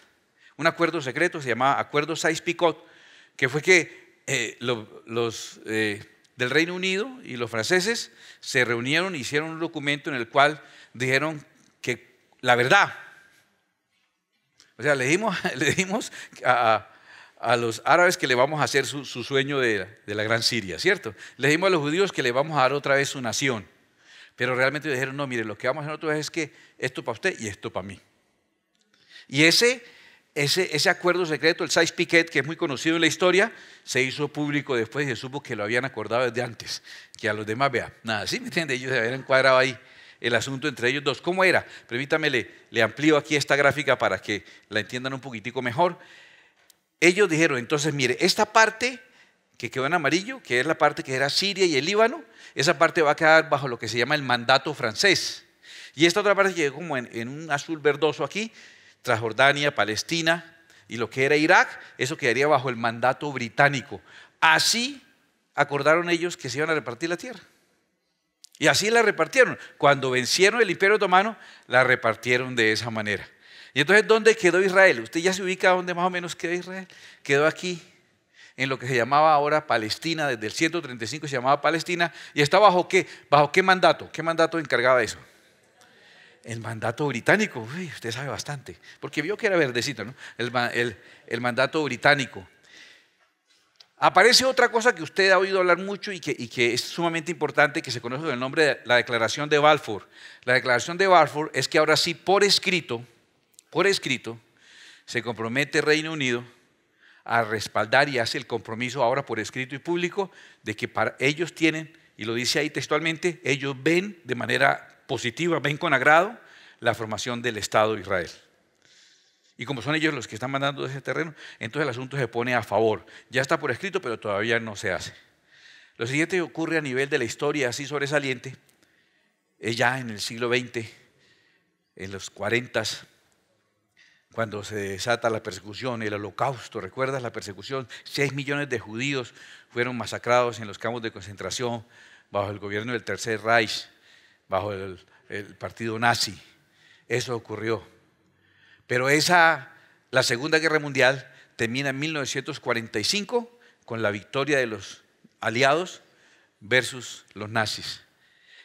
Un acuerdo secreto se llamaba Acuerdo Sykes-Picot, que fue que eh, los eh, del Reino Unido y los franceses se reunieron e hicieron un documento en el cual dijeron que la verdad, o sea, le dimos, a, a los árabes que le vamos a hacer su, sueño de, la gran Siria, ¿cierto? Le dijimos a los judíos que le vamos a dar otra vez su nación. Pero realmente dijeron, no, mire, lo que vamos a hacer otra vez es que esto para usted y esto para mí. Y ese, acuerdo secreto, el size piquet que es muy conocido en la historia, se hizo público después de se supo que lo habían acordado desde antes, que a los demás, vea, nada, ¿sí me entiende? Ellos se habían encuadrado ahí el asunto entre ellos dos. ¿Cómo era? Permítame, le, le amplío aquí esta gráfica para que la entiendan un poquitico mejor ellos dijeron, entonces mire, esta parte que quedó en amarillo, que es la parte que era Siria y el Líbano, esa parte va a quedar bajo lo que se llama el mandato francés. Y esta otra parte que quedó como en, en un azul verdoso aquí, Transjordania, Palestina y lo que era Irak, eso quedaría bajo el mandato británico. Así acordaron ellos que se iban a repartir la tierra. Y así la repartieron. Cuando vencieron el imperio otomano, la repartieron de esa manera. Y entonces, ¿dónde quedó Israel? Usted ya se ubica dónde más o menos quedó Israel. Quedó aquí, en lo que se llamaba ahora Palestina, desde el 135 se llamaba Palestina, y está bajo qué, bajo qué mandato, qué mandato encargaba eso. El mandato británico, Uy, usted sabe bastante, porque vio que era verdecito, ¿no? El, mandato británico. Aparece otra cosa que usted ha oído hablar mucho y que, y que es sumamente importante, que se conoce con el nombre de la Declaración de Balfour. La Declaración de Balfour es que ahora sí, por escrito, por escrito, se compromete Reino Unido a respaldar y hace el compromiso ahora por escrito y público de que para ellos tienen, y lo dice ahí textualmente, ellos ven de manera positiva, ven con agrado la formación del Estado de Israel. Y como son ellos los que están mandando ese terreno, entonces el asunto se pone a favor. Ya está por escrito, pero todavía no se hace. Lo siguiente que ocurre a nivel de la historia así sobresaliente es ya en el siglo XX, en los 40 cuando se desata la persecución, el holocausto, ¿recuerdas la persecución? Seis millones de judíos fueron masacrados en los campos de concentración bajo el gobierno del Tercer Reich, bajo el, partido nazi. Eso ocurrió. Pero esa, la Segunda Guerra Mundial termina en 1945 con la victoria de los aliados versus los nazis.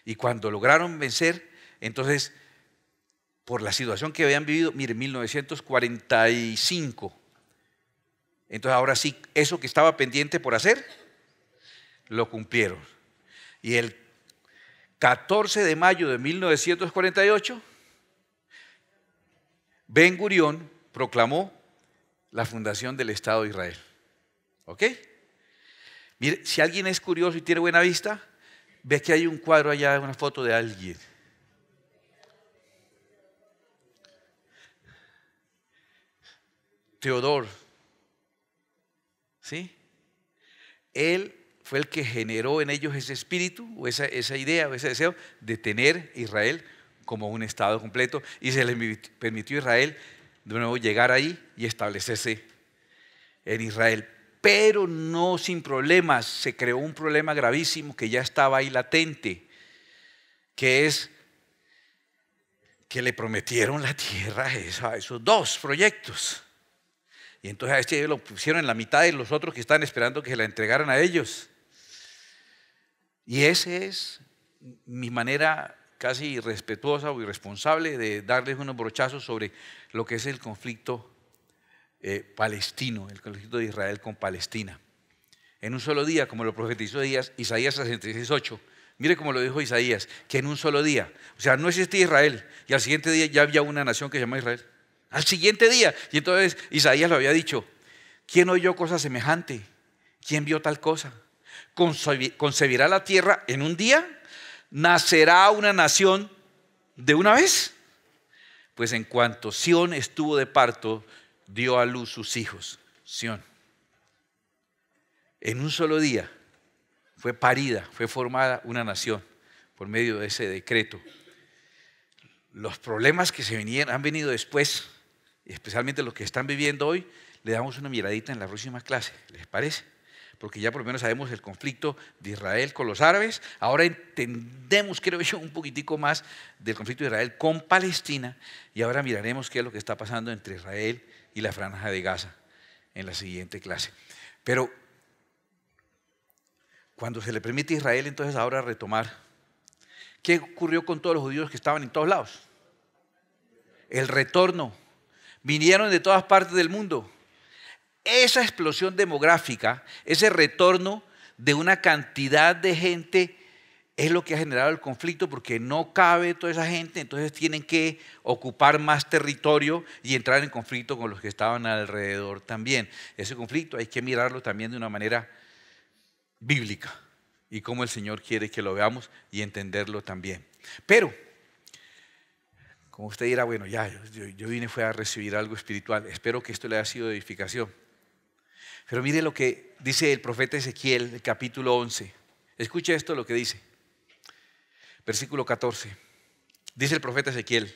Y cuando lograron vencer, entonces por la situación que habían vivido, mire, 1945. Entonces ahora sí, eso que estaba pendiente por hacer, lo cumplieron. Y el 14 de mayo de 1948, Ben Gurión proclamó la fundación del Estado de Israel. ¿Ok? Mire, si alguien es curioso y tiene buena vista, ve que hay un cuadro allá, una foto de alguien. Teodor, ¿sí? Él fue el que generó en ellos ese espíritu o esa, esa idea o ese deseo de tener Israel como un Estado completo y se le permitió a Israel de nuevo llegar ahí y establecerse en Israel. Pero no sin problemas, se creó un problema gravísimo que ya estaba ahí latente, que es que le prometieron la tierra a esos dos proyectos. Y entonces a este lo pusieron en la mitad de los otros que estaban esperando que se la entregaran a ellos. Y esa es mi manera casi irrespetuosa o irresponsable de darles unos brochazos sobre lo que es el conflicto eh, palestino, el conflicto de Israel con Palestina. En un solo día, como lo profetizó Isaías 8, mire cómo lo dijo Isaías, que en un solo día, o sea, no existía Israel, y al siguiente día ya había una nación que se llamaba Israel al siguiente día. Y entonces Isaías lo había dicho, ¿quién oyó cosa semejante? ¿Quién vio tal cosa? ¿Concebirá la tierra en un día? ¿Nacerá una nación de una vez? Pues en cuanto Sión estuvo de parto, dio a luz sus hijos. Sión. En un solo día fue parida, fue formada una nación por medio de ese decreto. Los problemas que se venían, han venido después especialmente los que están viviendo hoy, le damos una miradita en la próxima clase. ¿Les parece? Porque ya por lo menos sabemos el conflicto de Israel con los árabes. Ahora entendemos, creo yo, un poquitico más del conflicto de Israel con Palestina. Y ahora miraremos qué es lo que está pasando entre Israel y la franja de Gaza en la siguiente clase. Pero cuando se le permite a Israel entonces ahora retomar, ¿qué ocurrió con todos los judíos que estaban en todos lados? El retorno vinieron de todas partes del mundo. Esa explosión demográfica, ese retorno de una cantidad de gente es lo que ha generado el conflicto porque no cabe toda esa gente, entonces tienen que ocupar más territorio y entrar en conflicto con los que estaban alrededor también. Ese conflicto hay que mirarlo también de una manera bíblica y como el Señor quiere que lo veamos y entenderlo también. Pero como usted dirá, bueno, ya, yo, vine fue a recibir algo espiritual. Espero que esto le haya sido edificación. Pero mire lo que dice el profeta Ezequiel, capítulo 11. Escuche esto lo que dice. Versículo 14. Dice el profeta Ezequiel,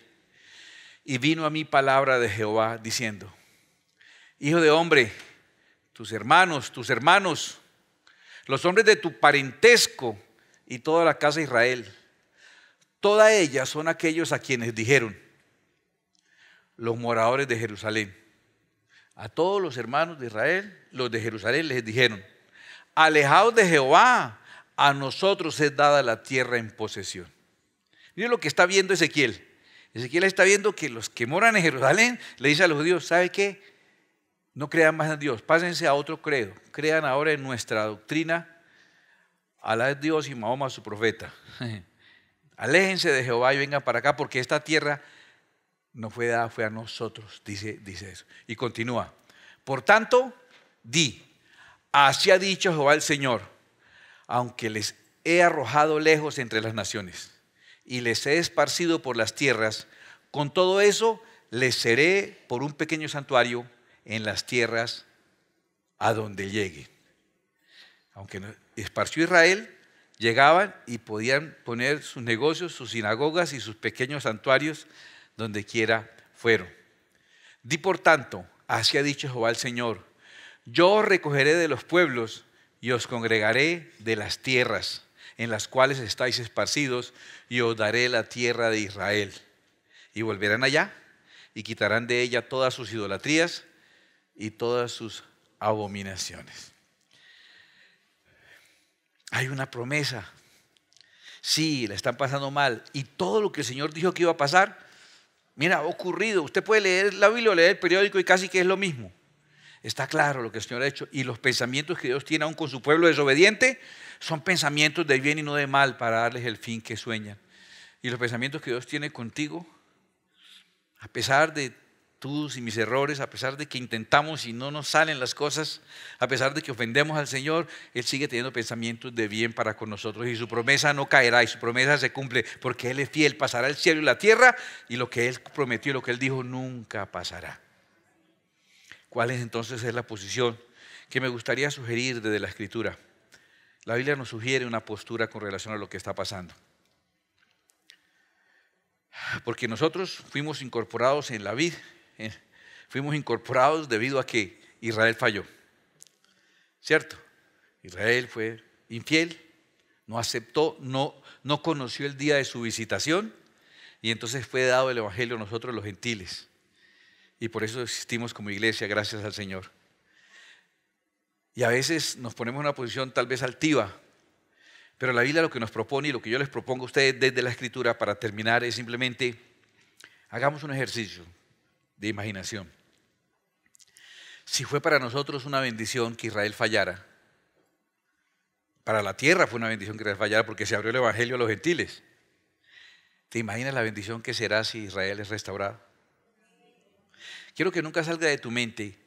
y vino a mí palabra de Jehová diciendo, Hijo de hombre, tus hermanos, tus hermanos, los hombres de tu parentesco y toda la casa de Israel Toda ella son aquellos a quienes dijeron los moradores de Jerusalén. A todos los hermanos de Israel, los de Jerusalén les dijeron, alejados de Jehová, a nosotros es dada la tierra en posesión. Miren lo que está viendo Ezequiel. Ezequiel está viendo que los que moran en Jerusalén le dice a los judíos, ¿sabe qué? No crean más en Dios, pásense a otro credo, crean ahora en nuestra doctrina, Alá es Dios y Mahoma su profeta. Aléjense de Jehová y vengan para acá porque esta tierra no fue dada, fue a nosotros, dice, dice eso. Y continúa. Por tanto, di, así ha dicho Jehová el Señor, aunque les he arrojado lejos entre las naciones y les he esparcido por las tierras, con todo eso les seré por un pequeño santuario en las tierras a donde llegue. Aunque esparció Israel, llegaban y podían poner sus negocios, sus sinagogas y sus pequeños santuarios donde quiera fueron. Di por tanto, así ha dicho Jehová el Señor, yo os recogeré de los pueblos y os congregaré de las tierras en las cuales estáis esparcidos y os daré la tierra de Israel. Y volverán allá y quitarán de ella todas sus idolatrías y todas sus abominaciones hay una promesa. Sí, la están pasando mal. Y todo lo que el Señor dijo que iba a pasar, mira, ha ocurrido. Usted puede leer la Biblia o leer el periódico y casi que es lo mismo. Está claro lo que el Señor ha hecho. Y los pensamientos que Dios tiene aún con su pueblo desobediente son pensamientos de bien y no de mal para darles el fin que sueñan. Y los pensamientos que Dios tiene contigo, a pesar de y mis errores, a pesar de que intentamos y no nos salen las cosas, a pesar de que ofendemos al Señor, Él sigue teniendo pensamientos de bien para con nosotros y su promesa no caerá y su promesa se cumple porque Él es fiel, pasará el cielo y la tierra y lo que Él prometió lo que Él dijo nunca pasará. ¿Cuál es entonces es la posición que me gustaría sugerir desde la Escritura? La Biblia nos sugiere una postura con relación a lo que está pasando. Porque nosotros fuimos incorporados en la vid eh, fuimos incorporados debido a que Israel falló. ¿Cierto? Israel fue infiel, no aceptó, no, conoció el día de su visitación y entonces fue dado el Evangelio a nosotros los gentiles. Y por eso existimos como iglesia, gracias al Señor. Y a veces nos ponemos en una posición tal vez altiva, pero la Biblia lo que nos propone y lo que yo les propongo a ustedes desde la Escritura para terminar es simplemente, hagamos un ejercicio, de imaginación. Si fue para nosotros una bendición que Israel fallara, para la tierra fue una bendición que Israel fallara porque se abrió el Evangelio a los gentiles. ¿Te imaginas la bendición que será si Israel es restaurado? Quiero que nunca salga de tu mente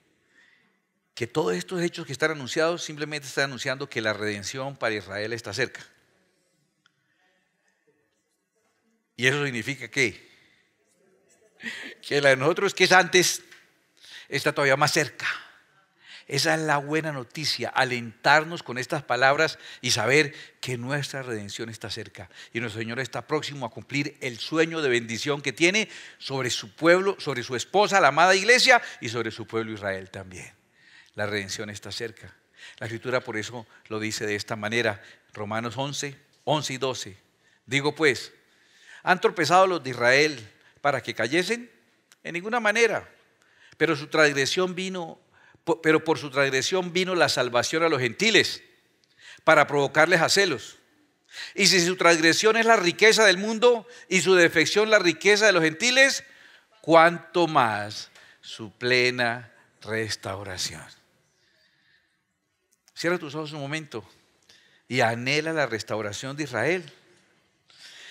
que todos estos hechos que están anunciados simplemente están anunciando que la redención para Israel está cerca. ¿Y eso significa qué? que la de nosotros, que es antes, está todavía más cerca. Esa es la buena noticia, alentarnos con estas palabras y saber que nuestra redención está cerca y nuestro Señor está próximo a cumplir el sueño de bendición que tiene sobre su pueblo, sobre su esposa, la amada iglesia y sobre su pueblo Israel también. La redención está cerca. La escritura por eso lo dice de esta manera, Romanos 11, 11 y 12. Digo pues, han tropezado los de Israel para que cayesen? En ninguna manera. Pero su transgresión vino, pero por su transgresión vino la salvación a los gentiles, para provocarles a celos. Y si su transgresión es la riqueza del mundo y su defección la riqueza de los gentiles, cuánto más su plena restauración. Cierra tus ojos un momento y anhela la restauración de Israel.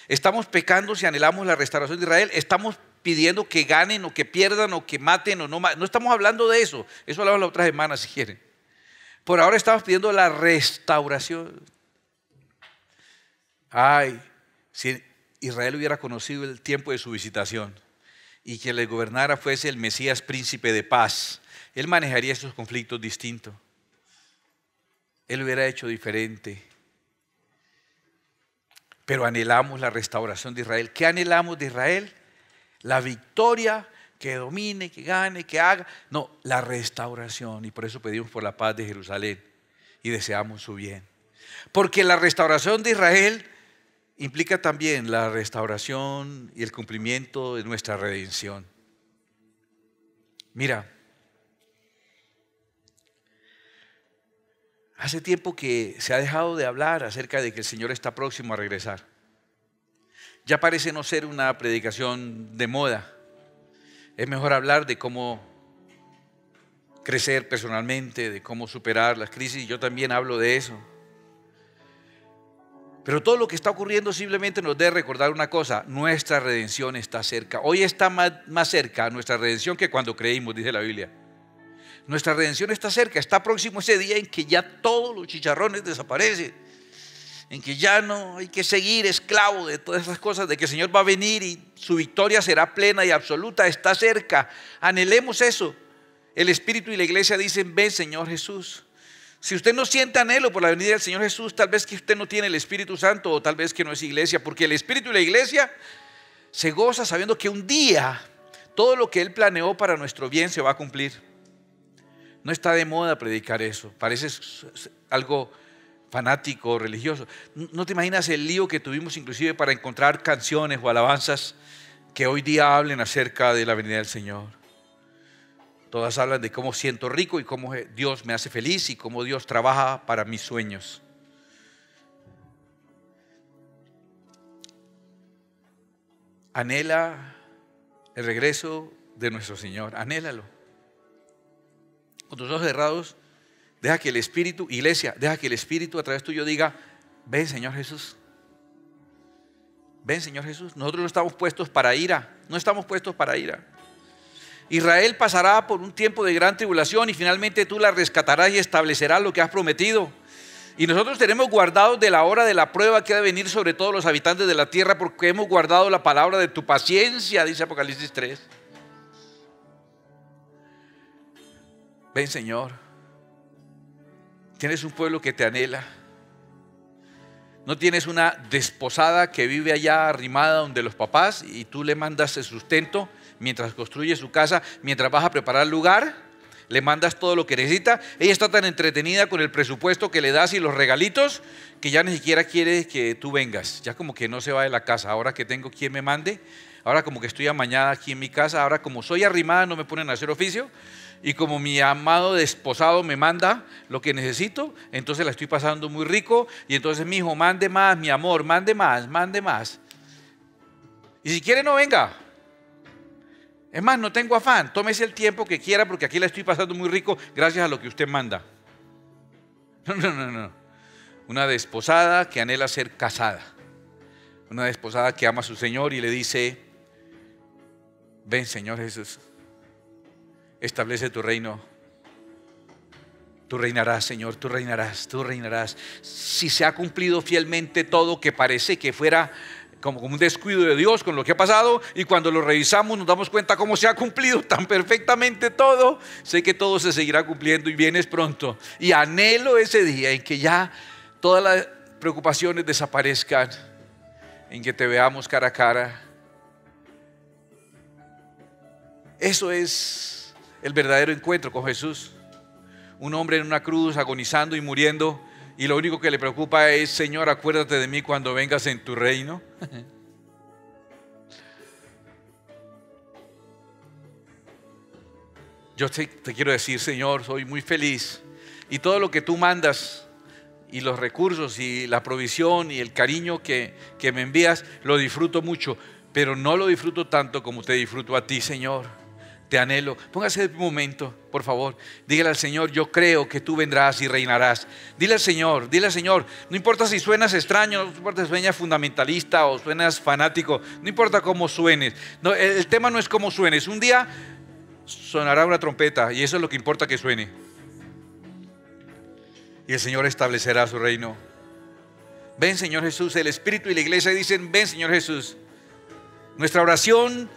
Estamos pecando si anhelamos la restauración de Israel. Estamos pidiendo que ganen o que pierdan o que maten o no maten. No estamos hablando de eso. Eso hablamos la otra semana si quieren. Por ahora estamos pidiendo la restauración. Ay, si Israel hubiera conocido el tiempo de su visitación y que le gobernara fuese el Mesías príncipe de paz, él manejaría esos conflictos distintos. Él hubiera hecho diferente pero anhelamos la restauración de Israel. ¿Qué anhelamos de Israel? La victoria, que domine, que gane, que haga. No, la restauración. Y por eso pedimos por la paz de Jerusalén y deseamos su bien. Porque la restauración de Israel implica también la restauración y el cumplimiento de nuestra redención. Mira, Hace tiempo que se ha dejado de hablar acerca de que el Señor está próximo a regresar. Ya parece no ser una predicación de moda. Es mejor hablar de cómo crecer personalmente, de cómo superar las crisis. Yo también hablo de eso. Pero todo lo que está ocurriendo simplemente nos debe recordar una cosa, nuestra redención está cerca. Hoy está más, cerca nuestra redención que cuando creímos, dice la Biblia. Nuestra redención está cerca, está próximo ese día en que ya todos los chicharrones desaparecen, en que ya no hay que seguir esclavo de todas esas cosas, de que el Señor va a venir y su victoria será plena y absoluta, está cerca. Anhelemos eso. El Espíritu y la iglesia dicen, ven Señor Jesús. Si usted no siente anhelo por la venida del Señor Jesús, tal vez que usted no tiene el Espíritu Santo o tal vez que no es iglesia, porque el Espíritu y la iglesia se goza sabiendo que un día todo lo que Él planeó para nuestro bien se va a cumplir. No está de moda predicar eso. Parece algo fanático, o religioso. No te imaginas el lío que tuvimos inclusive para encontrar canciones o alabanzas que hoy día hablen acerca de la venida del Señor. Todas hablan de cómo siento rico y cómo eh, Dios me hace feliz y cómo Dios trabaja para mis sueños. Anhela el regreso de nuestro Señor, anhélalo con tus ojos cerrados, deja que el Espíritu, iglesia, deja que el Espíritu a través tuyo diga, ven Señor Jesús, ven Señor Jesús, nosotros no estamos puestos para ira, no estamos puestos para ira. Israel pasará por un tiempo de gran tribulación y finalmente tú la rescatarás y establecerás lo que has prometido. Y nosotros tenemos guardados de la hora de la prueba que ha de venir sobre todos los habitantes de la tierra porque hemos guardado la palabra de tu paciencia, dice Apocalipsis 3. Ven Señor, tienes un pueblo que te anhela. No tienes una desposada que vive allá arrimada donde los papás y tú le mandas el sustento mientras construye su casa, mientras vas a preparar el lugar, le mandas todo lo que necesita. Ella está tan entretenida con el presupuesto que le das y los regalitos que ya ni siquiera quiere que tú vengas. Ya como que no se va de la casa. Ahora que tengo quien me mande, ahora como que estoy amañada aquí en mi casa, ahora como soy arrimada no me ponen a hacer oficio y como mi amado desposado me manda lo que necesito, entonces la estoy pasando muy rico y entonces mi hijo, mande más, mi amor, mande más, mande más. Y si quiere no venga. Es más, no tengo afán, tómese el tiempo que quiera porque aquí la estoy pasando muy rico gracias a lo que usted manda. No, no, no, no. Una desposada que anhela ser casada. Una desposada que ama a su Señor y le dice, ven Señor Jesús, establece tu reino. Tú reinarás, Señor, tú reinarás, tú reinarás. Si se ha cumplido fielmente todo que parece que fuera como, como, un descuido de Dios con lo que ha pasado y cuando lo revisamos nos damos cuenta cómo se ha cumplido tan perfectamente todo. Sé que todo se seguirá cumpliendo y vienes pronto. Y anhelo ese día en que ya todas las preocupaciones desaparezcan, en que te veamos cara a cara. Eso es el verdadero encuentro con Jesús. Un hombre en una cruz agonizando y muriendo y lo único que le preocupa es, Señor, acuérdate de mí cuando vengas en tu reino. Yo te, quiero decir, Señor, soy muy feliz y todo lo que tú mandas y los recursos y la provisión y el cariño que, que me envías, lo disfruto mucho, pero no lo disfruto tanto como te disfruto a ti, Señor te anhelo. Póngase de momento, por favor. Dígale al Señor, yo creo que tú vendrás y reinarás. Dile al Señor, dile al Señor. No importa si suenas extraño, no importa si suenas fundamentalista o suenas fanático, no importa cómo suenes. el tema no es cómo suenes. Un día sonará una trompeta y eso es lo que importa que suene. Y el Señor establecerá su reino. Ven Señor Jesús, el Espíritu y la iglesia dicen, ven Señor Jesús. Nuestra oración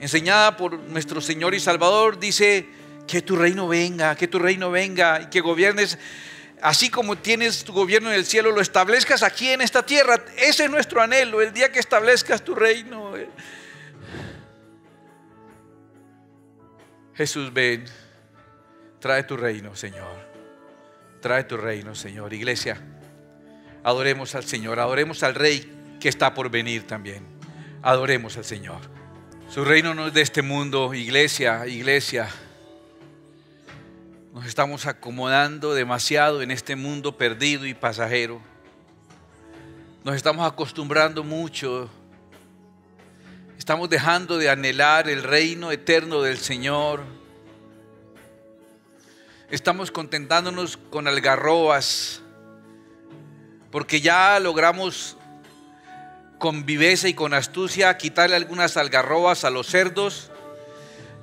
enseñada por nuestro Señor y Salvador, dice, que tu reino venga, que tu reino venga y que gobiernes así como tienes tu gobierno en el cielo, lo establezcas aquí en esta tierra. Ese es nuestro anhelo, el día que establezcas tu reino. Eh". Jesús, ven, trae tu reino, Señor. Trae tu reino, Señor. Iglesia, adoremos al Señor, adoremos al Rey que está por venir también. Adoremos al Señor. Su reino no es de este mundo, iglesia, iglesia. Nos estamos acomodando demasiado en este mundo perdido y pasajero. Nos estamos acostumbrando mucho. Estamos dejando de anhelar el reino eterno del Señor. Estamos contentándonos con algarrobas porque ya logramos con viveza y con astucia quitarle algunas algarrobas a los cerdos.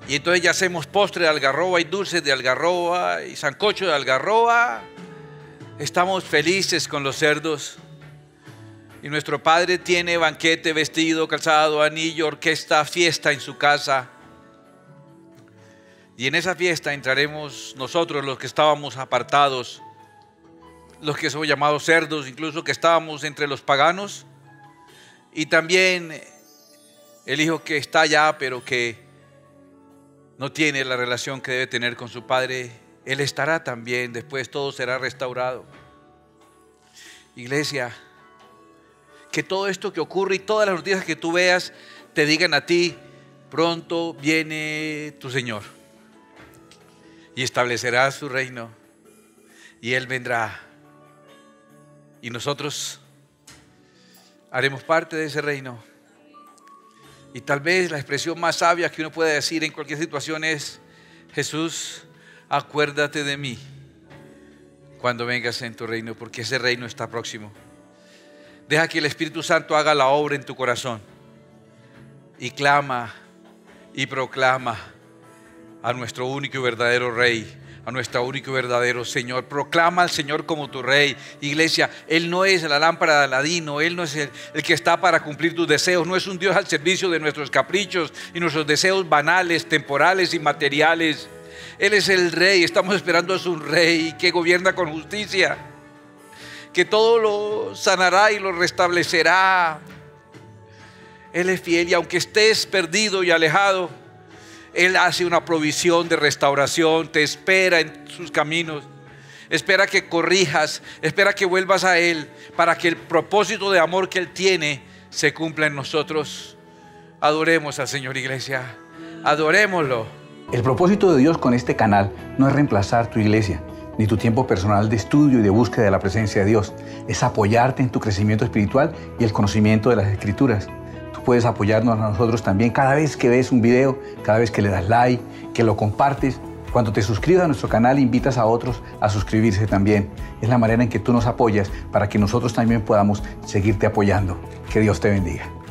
Y entonces ya hacemos postre de algarroba y dulces de algarroba y sancocho de algarroba. Estamos felices con los cerdos. Y nuestro Padre tiene banquete, vestido, calzado, anillo, orquesta, fiesta en su casa. Y en esa fiesta entraremos nosotros los que estábamos apartados, los que somos llamados cerdos, incluso que estábamos entre los paganos y también el hijo que está allá, pero que no tiene la relación que debe tener con su padre, él estará también, después todo será restaurado. Iglesia, que todo esto que ocurre y todas las noticias que tú veas te digan a ti, pronto viene tu Señor y establecerá su reino y Él vendrá. Y nosotros Haremos parte de ese reino. Y tal vez la expresión más sabia que uno puede decir en cualquier situación es, Jesús, acuérdate de mí cuando vengas en tu reino, porque ese reino está próximo. Deja que el Espíritu Santo haga la obra en tu corazón y clama y proclama a nuestro único y verdadero Rey a nuestro único y verdadero Señor. Proclama al Señor como tu Rey. Iglesia, Él no es la lámpara de Aladino, Él no es el, que está para cumplir tus deseos, no es un Dios al servicio de nuestros caprichos y nuestros deseos banales, temporales y materiales. Él es el Rey, estamos esperando a su Rey que gobierna con justicia, que todo lo sanará y lo restablecerá. Él es fiel y aunque estés perdido y alejado, él hace una provisión de restauración, te espera en sus caminos, espera que corrijas, espera que vuelvas a Él para que el propósito de amor que Él tiene se cumpla en nosotros. Adoremos al Señor Iglesia, adorémoslo. El propósito de Dios con este canal no es reemplazar tu iglesia ni tu tiempo personal de estudio y de búsqueda de la presencia de Dios. Es apoyarte en tu crecimiento espiritual y el conocimiento de las escrituras puedes apoyarnos a nosotros también cada vez que ves un video, cada vez que le das like, que lo compartes. Cuando te suscribas a nuestro canal, invitas a otros a suscribirse también. Es la manera en que tú nos apoyas para que nosotros también podamos seguirte apoyando. Que Dios te bendiga.